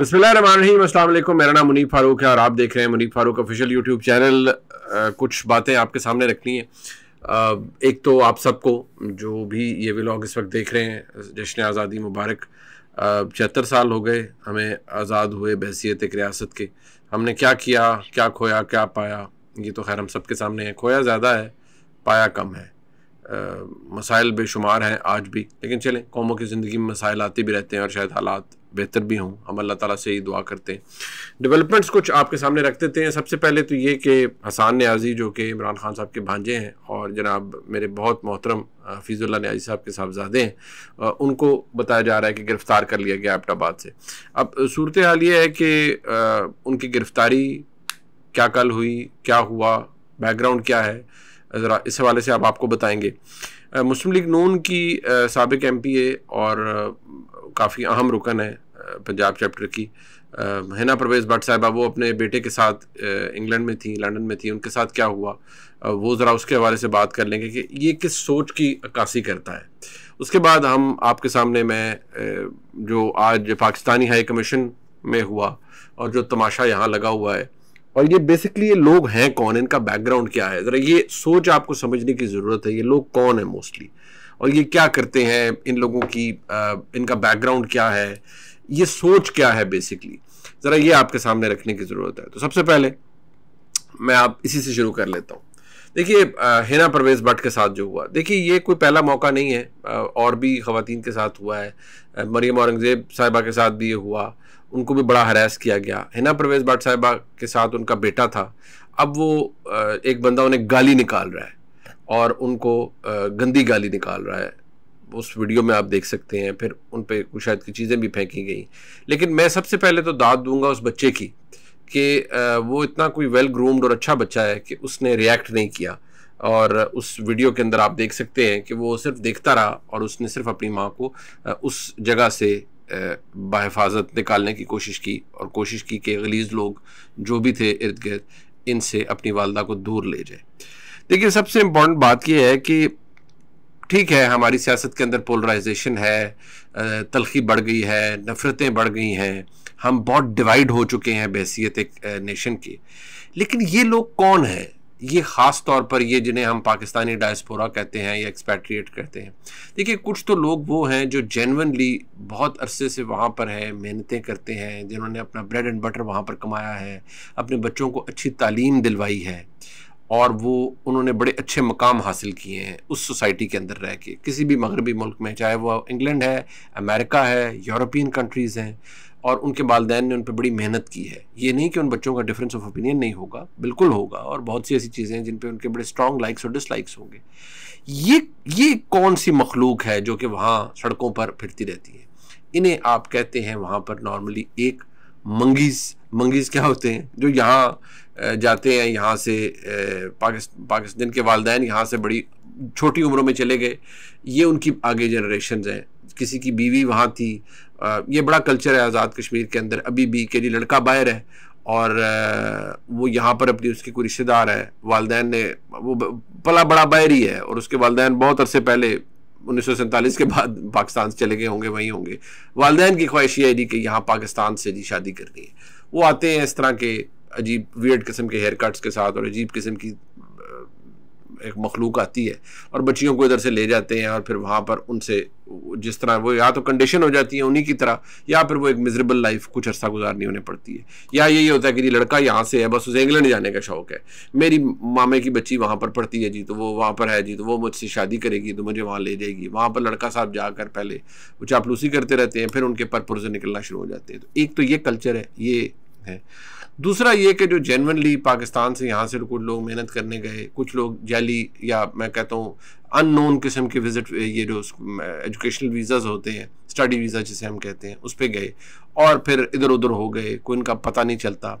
बसमिल मेरा नाम मुनीफ फारूक है और आप देख रहे हैं Munif Farooq official YouTube channel आ, कुछ बातें आपके सामने रखनी है आ, एक तो आप सबको जो भी ये व्लॉग इस वक्त देख रहे हैं जश्न आज़ादी मुबारक पचहत्तर साल हो गए हमें आज़ाद हुए बहसीत एक रियासत के हमने क्या किया क्या खोया क्या पाया ये तो खैर हम सब के सामने है खोया ज़्यादा है पाया कम है मसाइल बेशुमार हैं आज भी लेकिन चलें कौमों की ज़िंदगी में मसाइल आते भी रहते हैं और शायद हालात बेहतर भी हों हम अल्लाह ताला से ही दुआ करते हैं डेवलपमेंट्स कुछ आपके सामने रख देते हैं सबसे पहले तो ये कि हसान न्याजी जो कि इमरान खान साहब के भांजे हैं और जनाब मेरे बहुत मोहतरम फीज़ुल्ला न्याजी साहब के साहबजादे हैं उनको बताया जा रहा है कि गिरफ़्तार कर लिया गया एबटाबाद से अब सूरत हाल ये है कि उनकी गिरफ़्तारी क्या कल हुई क्या हुआ बैकग्राउंड क्या है ज़रा इस हवाले से आप आपको बताएंगे मुस्लिम लीग नून की सबक एम पी ए और काफ़ी अहम रुकन है पंजाब चैप्टर की हिना परवेज़ भट्ट साहबा वो अपने बेटे के साथ इंग्लैंड में थी लंदन में थी उनके साथ क्या हुआ वो ज़रा उसके हवाले से बात कर लेंगे कि ये किस सोच की अक्सी करता है उसके बाद हम आपके सामने मैं जो आज पाकिस्तानी हाई कमीशन में हुआ और जो तमाशा यहाँ लगा हुआ है और ये बेसिकली ये लोग हैं कौन इनका बैकग्राउंड क्या है ज़रा ये सोच आपको समझने की ज़रूरत है ये लोग कौन है मोस्टली और ये क्या करते हैं इन लोगों की इनका बैकग्राउंड क्या है ये सोच क्या है बेसिकली ज़रा ये आपके सामने रखने की ज़रूरत है तो सबसे पहले मैं आप इसी से शुरू कर लेता हूँ देखिए हिना परवेज़ भट्ट के साथ जो हुआ देखिए ये कोई पहला मौका नहीं है आ, और भी ख़वान के साथ हुआ है मरियम औरंगज़ेब साहिबा के साथ भी ये हुआ उनको भी बड़ा हरास किया गया हिना परवेज़ भट्ट साहिबा के साथ उनका बेटा था अब वो आ, एक बंदा उन्हें गाली निकाल रहा है और उनको गंदी गाली निकाल रहा है उस वीडियो में आप देख सकते हैं फिर उन पर कुछ शायद की चीज़ें भी फेंकी गई लेकिन मैं सबसे पहले तो दाद दूंगा उस बच्चे की कि वो इतना कोई वेल ग्रूम्ड और अच्छा बच्चा है कि उसने रिएक्ट नहीं किया और उस वीडियो के अंदर आप देख सकते हैं कि वो सिर्फ देखता रहा और उसने सिर्फ अपनी माँ को उस जगह से बाहिफाजत निकालने की कोशिश की और कोशिश की कि गलीज लोग जो भी थे इर्द गिर्द इनसे अपनी वालदा को दूर ले जाए देखिए सबसे इम्पॉर्टेंट बात यह है कि ठीक है हमारी सियासत के अंदर पोलराइजेशन है तलखी बढ़ गई है नफ़रतें बढ़ गई हैं हम बहुत डिवाइड हो चुके हैं बहसीत एक नेशन की लेकिन ये लोग कौन है ये ख़ास तौर पर ये जिन्हें हम पाकिस्तानी डायस्पोरा कहते हैं या एक्सपैट्रिएट कहते हैं देखिए कुछ तो लोग वो हैं जो जेनवनली बहुत अरसे से वहाँ पर हैं मेहनतें करते हैं जिन्होंने अपना ब्रेड एंड बटर वहाँ पर कमाया है अपने बच्चों को अच्छी तालीम दिलवाई है और वो उन्होंने बड़े अच्छे मकाम हासिल किए हैं उस सोसाइटी के अंदर रह के किसी भी मगरबी मुल्क में चाहे वो इंग्लैंड है अमेरिका है यूरोपियन कंट्रीज़ हैं और उनके वालदेन ने उन पर बड़ी मेहनत की है ये नहीं कि उन बच्चों का डिफरेंस ऑफ ओपिनियन नहीं होगा बिल्कुल होगा और बहुत सी ऐसी चीज़ें हैं जिन पर उनके बड़े स्ट्रॉन्ग लाइक्स और डिसलाइक्स होंगे ये ये कौन सी मखलूक है जो कि वहाँ सड़कों पर फिरती रहती है इन्हें आप कहते हैं वहाँ पर नॉर्मली एक मंगीज़ मंगीज़ क्या होते हैं जो यहाँ जाते हैं यहाँ से पाकिस्तान के वालदेन यहाँ से बड़ी छोटी उम्रों में चले गए ये उनकी आगे जनरेशन हैं किसी की बीवी वहाँ थी ये बड़ा कल्चर है आज़ाद कश्मीर के अंदर अभी भी के लिए लड़का बाहर है और वो यहाँ पर अपनी उसकी कोई रिश्तेदार है वालदेन ने वो पला बड़ा बाहर ही है और उसके वालदेन बहुत अरसे पहले उन्नीस के बाद पाकिस्तान से चले गए होंगे वहीं होंगे वालदेन की ख्वाहिश ये थी कि यहाँ पाकिस्तान से जी शादी करनी है वो आते हैं इस तरह के अजीब वियर्ड किस्म के हेयर कट्स के साथ और अजीब किस्म की एक मखलूक आती है और बच्चियों को इधर से ले जाते हैं और फिर वहाँ पर उनसे जिस तरह वो या तो कंडीशन हो जाती है उन्हीं की तरह या फिर वो एक मिजरेबल लाइफ कुछ अर्सा गुजारनी होने पड़ती है या यही होता है कि जी लड़का यहाँ से है बस उसे इंग्लैंड जाने का शौक है मेरी मामे की बच्ची वहाँ पर पढ़ती है जी तो वो वहाँ पर है जी तो वो मुझसे शादी करेगी तो मुझे वहाँ ले जाएगी वहाँ पर लड़का साहब जाकर पहले वो चापलूसी करते रहते हैं फिर उनके पर पुरजे निकलना शुरू हो जाते हैं तो एक तो ये कल्चर है ये है दूसरा ये कि जो जेनवनली पाकिस्तान से यहाँ से कुछ लोग मेहनत करने गए कुछ लोग जैली या मैं कहता हूँ अननोन किस्म के विज़िट ये जो एजुकेशनल वीज़ाज़ होते हैं स्टडी वीज़ा जिसे हम कहते हैं उस पर गए और फिर इधर उधर हो गए कोई इनका पता नहीं चलता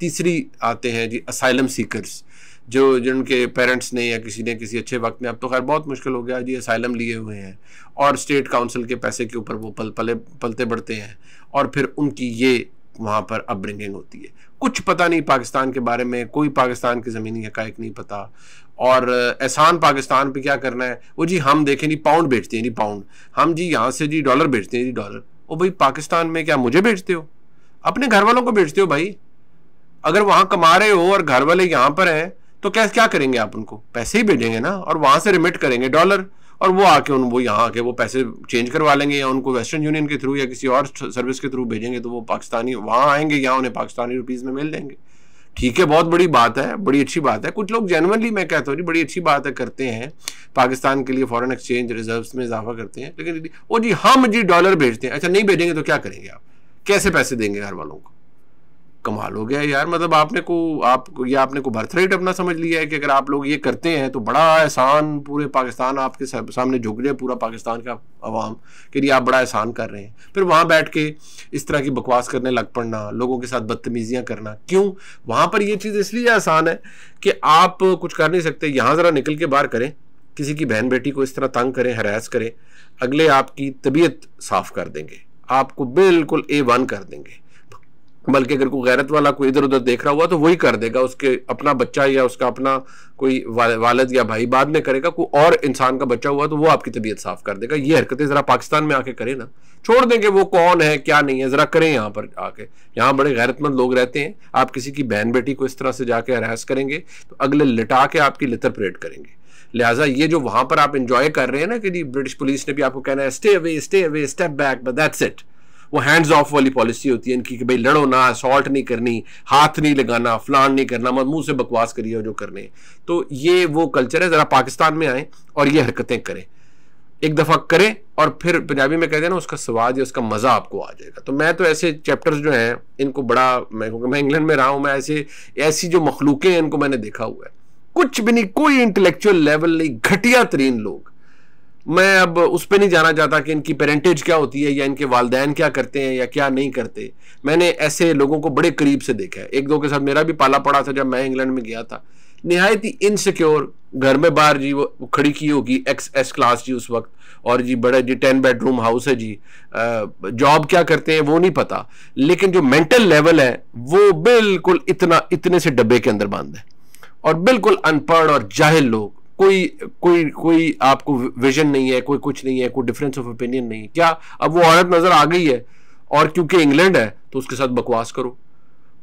तीसरी आते हैं जी असाइलम सीकरस जो जिनके पेरेंट्स ने या किसी ने किसी अच्छे वक्त में अब तो खैर बहुत मुश्किल हो गया जी असाइलम लिए हुए हैं और स्टेट काउंसिल के पैसे के ऊपर वो पल पले पलते बढ़ते हैं और फिर उनकी ये वहां पर अपब्रिंगिंग होती है कुछ पता नहीं पाकिस्तान के बारे में कोई पाकिस्तान की ज़मीनी हकायक नहीं पता और एहसान पाकिस्तान पे क्या करना है वो जी हम देखें नहीं पाउंड बेचते हैं जी पाउंड हम जी यहाँ से जी डॉलर बेचते हैं जी डॉलर ओ भाई पाकिस्तान में क्या मुझे बेचते हो अपने घर वालों को बेचते हो भाई अगर वहाँ कमा रहे हो और घर वाले यहाँ पर हैं तो क्या क्या करेंगे आप उनको पैसे ही भेजेंगे ना और वहाँ से रिमिट करेंगे डॉलर और वो आके उन वो यहाँ आके वो पैसे चेंज करवा लेंगे या उनको वेस्टर्न यूनियन के थ्रू या किसी और सर्विस के थ्रू भेजेंगे तो वो पाकिस्तानी वहाँ आएंगे या उन्हें पाकिस्तानी रुपीज़ में मिल देंगे ठीक है बहुत बड़ी बात है बड़ी अच्छी बात है कुछ लोग जेनवनली मैं कहता हूँ जी बड़ी अच्छी बात है करते हैं पाकिस्तान के लिए फॉरेन एक्सचेंज रिजर्व्स में इजाफा करते हैं लेकिन वो जी हम जी डॉलर भेजते हैं अच्छा नहीं भेजेंगे तो क्या करेंगे आप कैसे पैसे देंगे घर वालों को कमाल हो गया यार मतलब आपने को आप ये आपने को बर्थ रेट अपना समझ लिया है कि अगर आप लोग ये करते हैं तो बड़ा एहसान पूरे पाकिस्तान आपके सामने झुक जाए पूरा पाकिस्तान का आवाम के लिए आप बड़ा एहसान कर रहे हैं फिर वहाँ बैठ के इस तरह की बकवास करने लग पड़ना लोगों के साथ बदतमीज़ियाँ करना क्यों वहाँ पर ये चीज़ इसलिए आसान है कि आप कुछ कर नहीं सकते यहाँ ज़रा निकल के बाहर करें किसी की बहन बेटी को इस तरह तंग करें हरास करें अगले आपकी तबीयत साफ़ कर देंगे आपको बिल्कुल ए वन कर देंगे बल्कि अगर कोई गैरत वाला कोई इधर उधर देख रहा हुआ तो वही कर देगा उसके अपना बच्चा या उसका अपना कोई वालद या भाई बाद में करेगा कोई और इंसान का बच्चा हुआ तो वो आपकी तबीयत साफ कर देगा ये हरकतें ज़रा पाकिस्तान में आके करें ना छोड़ देंगे वो कौन है क्या नहीं है ज़रा करें यहाँ पर आके यहाँ बड़े गैरतमंद लोग रहते हैं आप किसी की बहन बेटी को इस तरह से जाके हरास करेंगे तो अगले लिटा के आपकी लितर परेड करेंगे लिहाजा ये जो वहां पर आप इंजॉय कर रहे हैं ना कि ब्रिटिश पुलिस ने भी आपको कहना है stay away stay away step back but that's it वो हैंड्स ऑफ वाली पॉलिसी होती है इनकी कि भाई लड़ो ना असॉल्ट नहीं करनी हाथ नहीं लगाना फ्लान नहीं करना मत मुंह से बकवास करिए जो करने तो ये वो कल्चर है ज़रा पाकिस्तान में आए और ये हरकतें करें एक दफ़ा करें और फिर पंजाबी में कहते हैं ना उसका स्वाद या उसका मज़ा आपको आ जाएगा तो मैं तो ऐसे चैप्टर्स जो हैं इनको बड़ा मैं क्योंकि मैं इंग्लैंड में रहा हूँ मैं ऐसे ऐसी जो मखलूक़ें हैं इनको मैंने देखा हुआ है कुछ भी नहीं कोई इंटेलेक्चुअल लेवल नहीं घटिया तरीन लोग मैं अब उस पर नहीं जाना चाहता कि इनकी पेरेंटेज क्या होती है या इनके वालदेन क्या करते हैं या क्या नहीं करते मैंने ऐसे लोगों को बड़े करीब से देखा है एक दो के साथ मेरा भी पाला पड़ा था जब मैं इंग्लैंड में गया था नहायत ही इनसिक्योर घर में बाहर जी वो खड़ी की होगी एक्स एस क्लास जी उस वक्त और जी बड़े जी टेन बेडरूम हाउस है जी जॉब क्या करते हैं वो नहीं पता लेकिन जो मेंटल लेवल है वो बिल्कुल इतना इतने से डब्बे के अंदर बंद है और बिल्कुल अनपढ़ और जाहिल लोग कोई कोई कोई आपको विजन नहीं है कोई कुछ नहीं है कोई डिफरेंस ऑफ ओपिनियन नहीं क्या अब वो औरत नजर आ गई है और क्योंकि इंग्लैंड है तो उसके साथ बकवास करो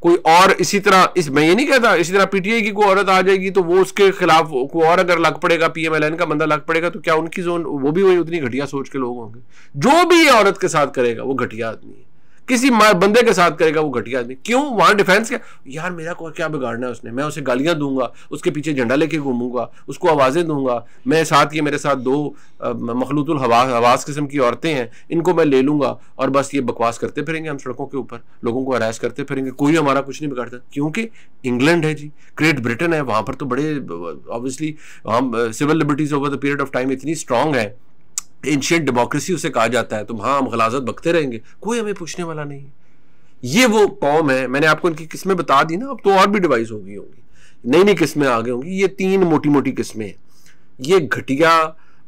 कोई और इसी तरह इस मैं ये नहीं कहता इसी तरह पीटीआई की कोई औरत आ जाएगी तो वो उसके खिलाफ कोई और अगर लग पड़ेगा पीएमएलएन का बंदा लग पड़ेगा तो क्या उनकी जोन वो भी वही उतनी घटिया सोच के लोग होंगे जो भी ये औरत के साथ करेगा वो घटिया आदमी है किसी बंदे के साथ करेगा वो घटिया आदमी क्यों वहां डिफेंस क्या यार मेरा को क्या बिगाड़ना है उसने मैं उसे गालियां दूंगा उसके पीछे झंडा लेके घूमूंगा उसको आवाज़ें दूंगा मैं साथ ये मेरे साथ दो मखलूतुल हवास हवास किस्म की औरतें हैं इनको मैं ले लूंगा और बस ये बकवास करते फिरेंगे हम सड़कों के ऊपर लोगों को हरास करते फिरेंगे कोई हमारा कुछ नहीं बिगाड़ता क्योंकि इंग्लैंड है जी ग्रेट ब्रिटेन है वहाँ पर तो बड़े ऑब्वियसली हम civil liberties over the period of time इतनी स्ट्रांग है एंशियंट डेमोक्रेसी उसे कहा जाता है तुम हाँ हम गलाजत बकते रहेंगे कोई हमें पूछने वाला नहीं है ये वो कौम है मैंने आपको इनकी किस्में बता दी ना अब तो और भी डिवाइस हो गई होंगी नई नई किस्में आ गई होंगी ये तीन मोटी मोटी किस्में हैं ये घटिया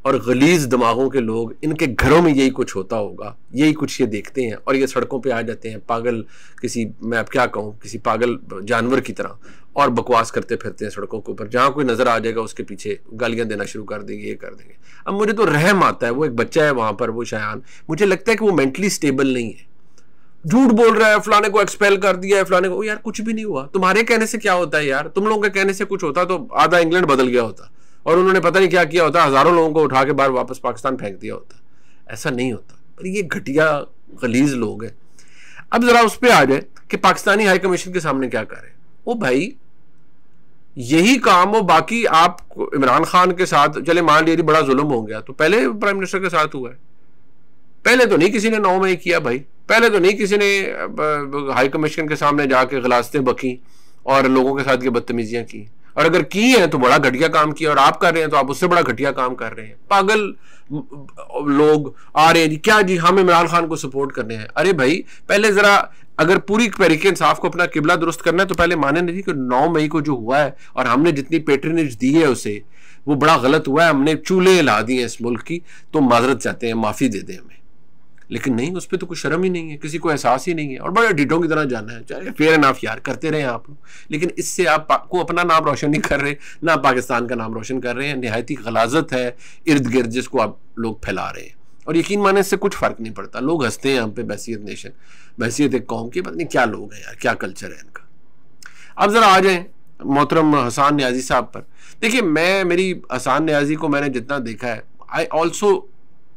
और गलीज दिमागों के लोग इनके घरों में यही कुछ होता होगा यही कुछ ये देखते हैं और ये सड़कों पे आ जाते हैं पागल किसी मैं अब क्या कहूँ किसी पागल जानवर की तरह और बकवास करते फिरते हैं सड़कों के ऊपर जहाँ कोई नज़र आ जाएगा उसके पीछे गालियाँ देना शुरू कर देंगे ये कर देंगे अब मुझे तो रहम आता है वो एक बच्चा है वहाँ पर वो शायान मुझे लगता है कि वो मेंटली स्टेबल नहीं है झूठ बोल रहा है फलाने को एक्सपेल कर दिया है फलाने को यार कुछ भी नहीं हुआ तुम्हारे कहने से क्या होता है यार तुम लोगों के कहने से कुछ होता तो आधा इंग्लैंड बदल गया होता और उन्होंने पता नहीं क्या किया होता हज़ारों लोगों को उठा के बाहर वापस पाकिस्तान फेंक दिया होता ऐसा नहीं होता पर ये घटिया गलीज लोग हैं अब ज़रा उस पर आ जाए कि पाकिस्तानी हाई कमीशन के सामने क्या करें ओ भाई यही काम वो बाकी आप इमरान खान के साथ चले मान लिया बड़ा जुल्म हो गया तो पहले प्राइम मिनिस्टर के साथ हुआ है पहले तो नहीं किसी ने नौ में किया भाई पहले तो नहीं किसी ने हाई कमीशन के सामने जाके गलासतें बकी और लोगों के साथ ये बदतमीजियां की और अगर की है तो बड़ा घटिया काम किया और आप कर रहे हैं तो आप उससे बड़ा घटिया काम कर रहे हैं पागल लोग आ रहे हैं जी क्या जी हम इमरान खान को सपोर्ट करने हैं अरे भाई पहले ज़रा अगर पूरी तरीके इंसाफ को अपना किबला दुरुस्त करना है तो पहले माने नहीं कि नौ मई को जो हुआ है और हमने जितनी पेट्रनेज दी है उसे वो बड़ा गलत हुआ है हमने चूल्हे ला दिए हैं इस मुल्क की तो माजरत चाहते हैं माफ़ी दे दें हमें लेकिन नहीं उस पर तो कोई शर्म ही नहीं है किसी को एहसास ही नहीं है और बड़े डिडों की तरह जाना है चाहे फेयर एंड ऑफ यार करते रहे आप लोग लेकिन इससे आप को अपना नाम रोशन नहीं कर रहे ना पाकिस्तान का नाम रोशन कर रहे हैं नहायती गलाजत है इर्द गिर्द जिसको आप लोग फैला रहे हैं और यकीन माने इससे कुछ फ़र्क नहीं पड़ता लोग हंसते हैं यहाँ पे बैसीत नेशन बैसीत एक कौम की पता नहीं क्या लोग हैं यार क्या कल्चर है इनका अब ज़रा आ जाएँ मोहतरम हसान न्याजी साहब पर देखिए मैं मेरी हसान न्याजी को मैंने जितना देखा है आई ऑल्सो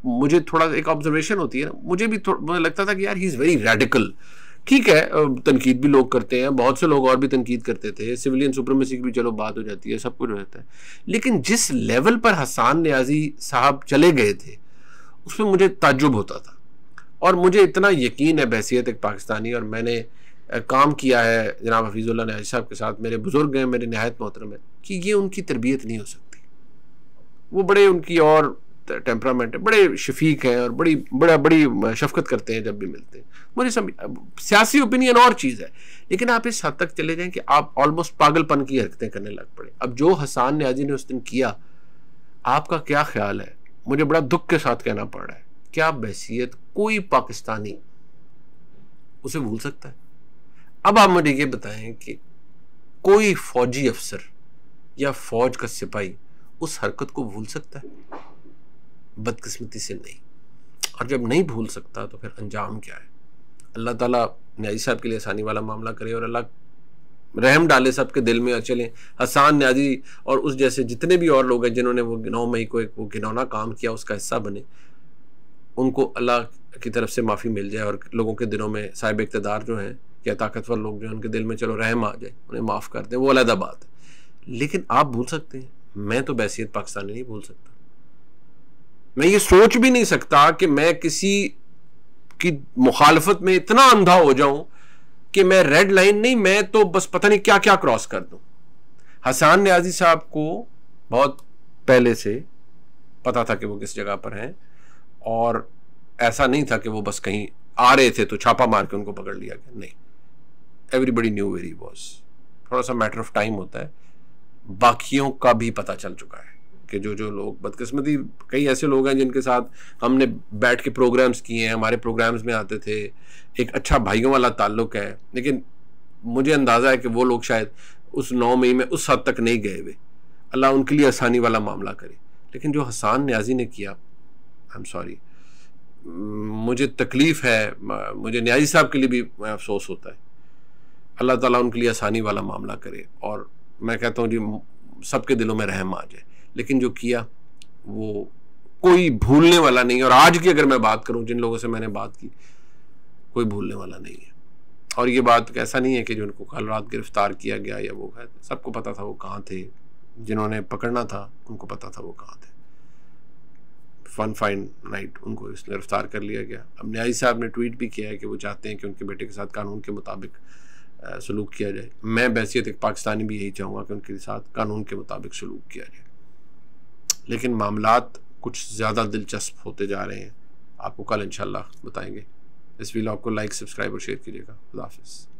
मुझे थोड़ा एक ऑब्जर्वेशन होती है ना मुझे भी मुझे लगता था कि यार ही इज़ वेरी रेडिकल ठीक है तनकीद भी लोग करते हैं बहुत से लोग और भी तनकीद करते थे सिविलियन सुप्रीमेसी की भी चलो बात हो जाती है सब कुछ हो जाता है लेकिन जिस लेवल पर हसान न्याजी साहब चले गए थे उसमें मुझे ताजुब होता था और मुझे इतना यकीन है बहसीत एक पाकिस्तानी और मैंने काम किया है जनाब हफीज़ुल्ला नाज साहब के साथ मेरे बुज़ुर्ग हैं मेरे नहायत मोहतरम है कि ये उनकी तरबियत नहीं हो सकती वो बड़े उनकी और टेम्परामेंट है बड़े शफीक हैं और बड़ी बड़ा बड़ी शफकत करते हैं जब भी मिलते हैं मुझे समझ सियासी ओपिनियन और चीज़ है लेकिन आप इस हद तक चले जाएँ कि आप ऑलमोस्ट पागलपन की हरकतें करने लग पड़े अब जो हसान न्याजी ने उस दिन किया आपका क्या ख्याल है मुझे बड़ा दुख के साथ कहना पड़ रहा है क्या बहसीत कोई पाकिस्तानी उसे भूल सकता है अब आप मुझे ये बताएं कि कोई फौजी अफसर या फौज का सिपाही उस हरकत को भूल सकता है बदकिस्मती से नहीं और जब नहीं भूल सकता तो फिर अंजाम क्या है अल्लाह ताला न्याजी साहब के लिए आसानी वाला मामला करे और अल्लाह रहम डाले सबके दिल में और चलें हसान न्याजी और उस जैसे जितने भी और लोग हैं जिन्होंने वो नौ मई को एक वो घिनौना काम किया उसका हिस्सा बने उनको अल्लाह की तरफ से माफ़ी मिल जाए और लोगों के दिलों में साहिब इकतदार जो हैं या ताकतवर लोग जो हैं उनके दिल में चलो रहम आ जाए उन्हें माफ़ कर दें वो अलहदा बात है लेकिन आप भूल सकते हैं मैं तो बैसीत पाकिस्तानी नहीं भूल सकता मैं ये सोच भी नहीं सकता कि मैं किसी की मुखालफत में इतना अंधा हो जाऊं कि मैं रेड लाइन नहीं मैं तो बस पता नहीं क्या क्या क्रॉस कर दूं हसान न्याजी साहब को बहुत पहले से पता था कि वो किस जगह पर हैं और ऐसा नहीं था कि वो बस कहीं आ रहे थे तो छापा मार के उनको पकड़ लिया गया नहीं एवरीबडी न्यू वेरी बॉस थोड़ा सा मैटर ऑफ टाइम होता है बाकियों का भी पता चल चुका है के जो जो लोग बदकिस्मती कई ऐसे लोग हैं जिनके साथ हमने बैठ के प्रोग्राम्स किए हैं हमारे प्रोग्राम्स में आते थे एक अच्छा भाइयों वाला ताल्लुक है लेकिन मुझे अंदाज़ा है कि वो लोग शायद उस नौ मई में उस हद तक नहीं गए हुए अल्लाह उनके लिए आसानी वाला मामला करे लेकिन जो हसान न्याजी ने किया आई एम सॉरी मुझे तकलीफ़ है मुझे न्याजी साहब के लिए भी अफसोस होता है अल्लाह ताला उनके लिए आसानी वाला मामला करे और मैं कहता हूँ जी सबके दिलों में रहम आ जाए लेकिन जो किया वो कोई भूलने वाला नहीं है और आज की अगर मैं बात करूं जिन लोगों से मैंने बात की कोई भूलने वाला नहीं है और ये बात ऐसा नहीं है कि जो उनको कल रात गिरफ्तार किया गया या वो है सबको पता था वो कहाँ थे जिन्होंने पकड़ना था उनको पता था वो कहाँ थे फन फाइन नाइट उनको इसने गिरफ्तार कर लिया गया अब न्यायी साहब ने ट्वीट भी किया है कि वो चाहते हैं कि उनके बेटे के साथ कानून के मुताबिक सलूक किया जाए मैं बैसीत एक पाकिस्तानी भी यही चाहूँगा कि उनके साथ कानून के मुताबिक सलूक किया जाए लेकिन मामला कुछ ज़्यादा दिलचस्प होते जा रहे हैं आपको कल इंशाल्लाह बताएंगे इस वीलॉग को लाइक सब्सक्राइब और शेयर कीजिएगा खुदाफिज़